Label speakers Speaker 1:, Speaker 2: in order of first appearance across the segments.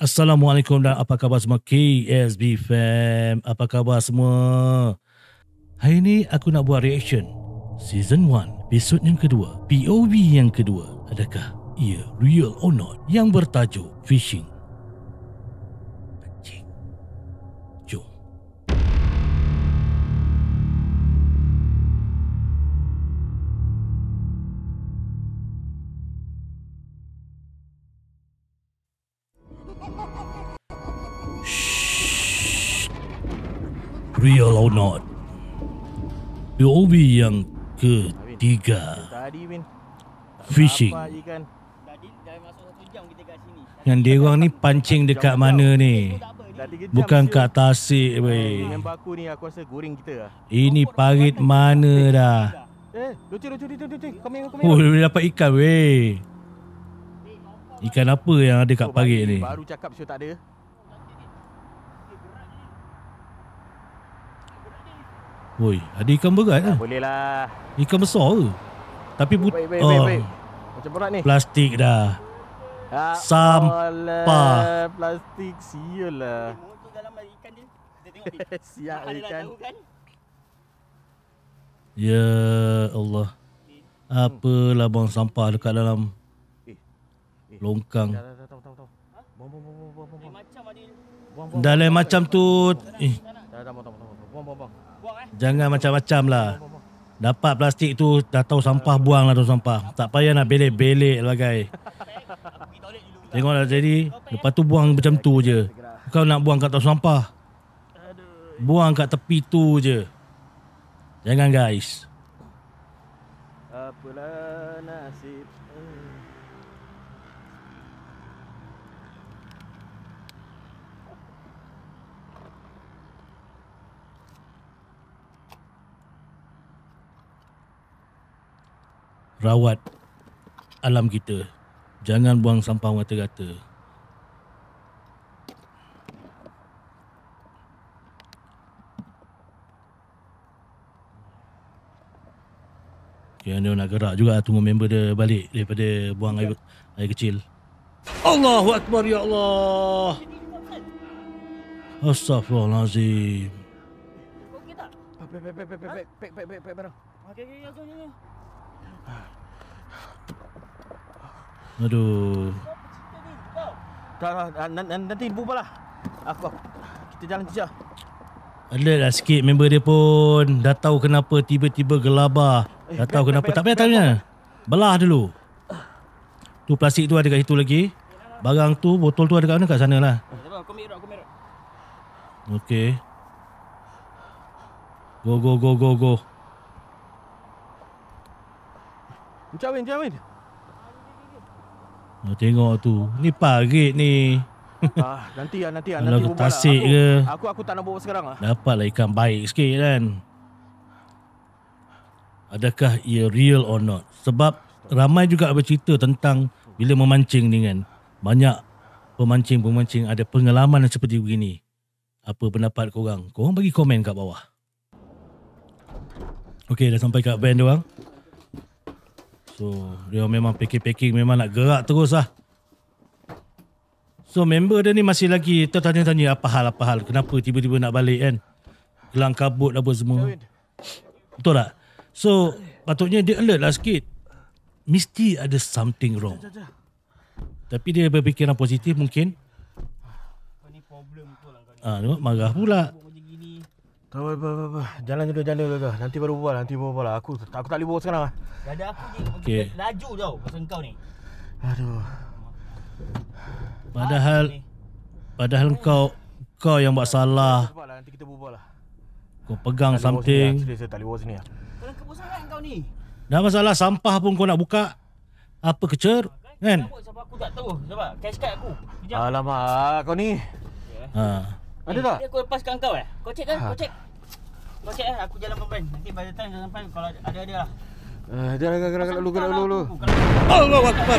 Speaker 1: Assalamualaikum dan apa khabar semua KSB fam? Apa khabar semua? Hari ini aku nak buat reaction season 1 episod yang kedua, POV yang kedua. Adakah ia real or not yang bertajuk Fishing real or not. POV yang ketiga. Fishing. Kan? Yang dia orang ni pancing dekat mana ni? Bukan kat tasik weh. Lah. Ini parit mana dah? Eh, lucu Oh, boleh dapat ikan weh. Eh, ikan apa yang ada kat oh, parit ni? Woi, ada ikan berat ah. Kan? Boleh lah. Ikan besar ke? Tapi but baik, baik, baik, baik. Ah. Macam berat ni. Plastik dah. Ha, Sampah. Oh, plastik sial lah. Motor ikan dia. Kan? Ya Allah. Apalah buang sampah dekat dalam eh, eh. longkang. Dah, dah, macam tu. Eh, Jangan macam-macam lah. Dapat plastik tu, dah tahu sampah, buanglah tu sampah. Tak payah nak belek-belek bagai. Lah, Tengoklah jadi, lepas tu buang macam tu je. Kau nak buang kat tau sampah. Buang kat tepi tu je. Jangan guys. rawat alam kita. Jangan buang sampah rata-rata. Okay, dia nak gerak juga tunggu member dia balik daripada buang air, air kecil. Allahu Akbar ya Allah. Astaghfirullahaladzim. Okey tak? Pak pak pak Aduh. Tak, nanti bubar lah. Aku, kita jalan kejap. Ada lah sikit member dia pun. Dah tahu kenapa tiba-tiba gelabah. Eh, dah tahu ben, kenapa. Ben, tak payah tanya. Belah dulu. Tu plastik tu ada kat situ lagi. Barang tu, botol tu ada kat mana? Kat sana lah. Aku Okay. Go, go, go, go, go. Encik Awin, Encik Awin. Oh, tengok tu. Ni parit ni. Ah, nanti ah nanti ah nanti lah. tasik lah. ke. Aku aku tak nak bawa sekarang lah. Dapatlah ikan baik sikit kan. Adakah ia real or not? Sebab ramai juga bercerita tentang bila memancing ni kan. Banyak pemancing-pemancing ada pengalaman seperti begini. Apa pendapat kau korang? Korang bagi komen kat bawah. Okey, dah sampai kat van dia orang. So dia memang packing-packing memang nak gerak terus lah. So member dia ni masih lagi tertanya-tanya apa hal apa hal kenapa tiba-tiba nak balik kan. Gelang kabut apa semua. Betul tak? So patutnya dia alert lah sikit. Mesti ada something wrong. Tapi dia berfikiran positif mungkin. Lah, ah, ha, marah pula. Tak apa, apa, apa. Jalan dulu, jalan dulu. Nanti baru bual, nanti baru bual Aku, lah. aku tak, aku tak sekarang lah. Tak ada aku ni. Okay. Laju tau pasal kau ni. Aduh. Padahal, padahal ni. kau, kau yang buat salah. Cepat lah, nanti kita bual lah. Kau pegang tak something. Sini, lah. saya tak boleh bual sini lah. Kalau kau bosan kau ni. Dah masalah sampah pun kau nak buka. Apa kecer? Ah, kan? kan? Sebab aku tak tahu. Sebab cash card aku. Alamak, kau ni. Ha. Ada hmm. tak? Dia aku lepaskan kau eh. Kau cek kan? Ha. Kau cek. Kau cek eh aku jalan pemain. Nanti by the time jalan pemain kalau ada ada lah. Eh, dia lagi gerak lu gerak lu lu. Allahu akbar.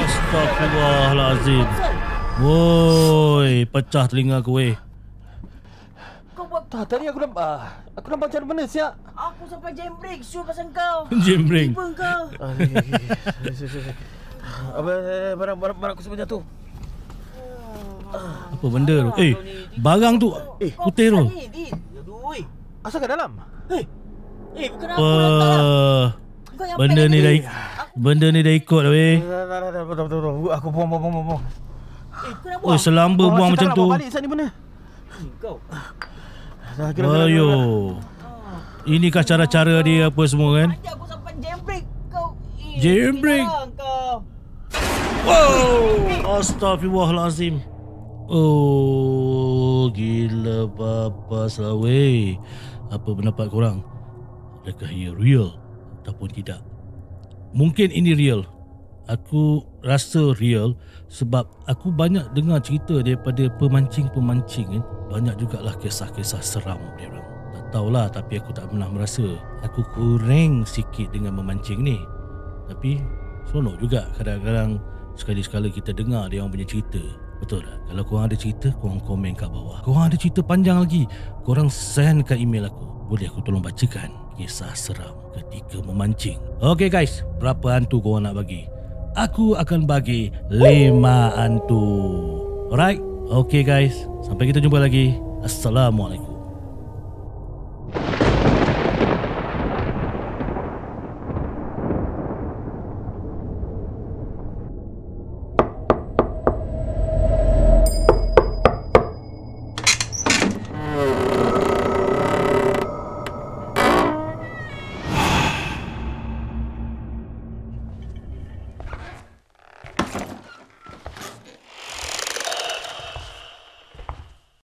Speaker 1: Astagfirullahalazim. Woi, pecah telinga aku weh. Kau buat tak tadi aku nampak. Ah, aku nampak macam mana siap? Aku sampai jembrek sure pasal kau. Jembrek. Tiba kau. Ah, Apa barang barang aku sempat jatuh. Apa benda tu? Eh, barang tu eh, putih tu. Asal kat dalam? Eh. Eh, bukan apa. Uh, benda ni dah benda ni dah ikut lah, dah weh. Aku buang buang buang buang. Eh, kena Oh, selamba buang, buang macam tu. Balik sat ni benda. Eh, Ayo. Ini kah cara-cara dia apa semua kan? Nanti aku sampai jembrik eh, Wow. Astaghfirullahalazim. Oh, gila babas selawe Apa pendapat korang? Adakah ia real ataupun tidak? Mungkin ini real. Aku rasa real sebab aku banyak dengar cerita daripada pemancing-pemancing kan. Banyak jugalah kisah-kisah seram dia orang. Tak tahulah tapi aku tak pernah merasa aku kurang sikit dengan memancing ni. Tapi seronok juga kadang-kadang sekali-sekala kita dengar dia orang punya cerita. Betul tak? Kalau korang ada cerita, korang komen kat bawah. Korang ada cerita panjang lagi, korang send kat email aku. Boleh aku tolong bacakan kisah seram ketika memancing. Okay guys, berapa hantu korang nak bagi? Aku akan bagi 5 hantu. Alright? Okay guys, sampai kita jumpa lagi. Assalamualaikum.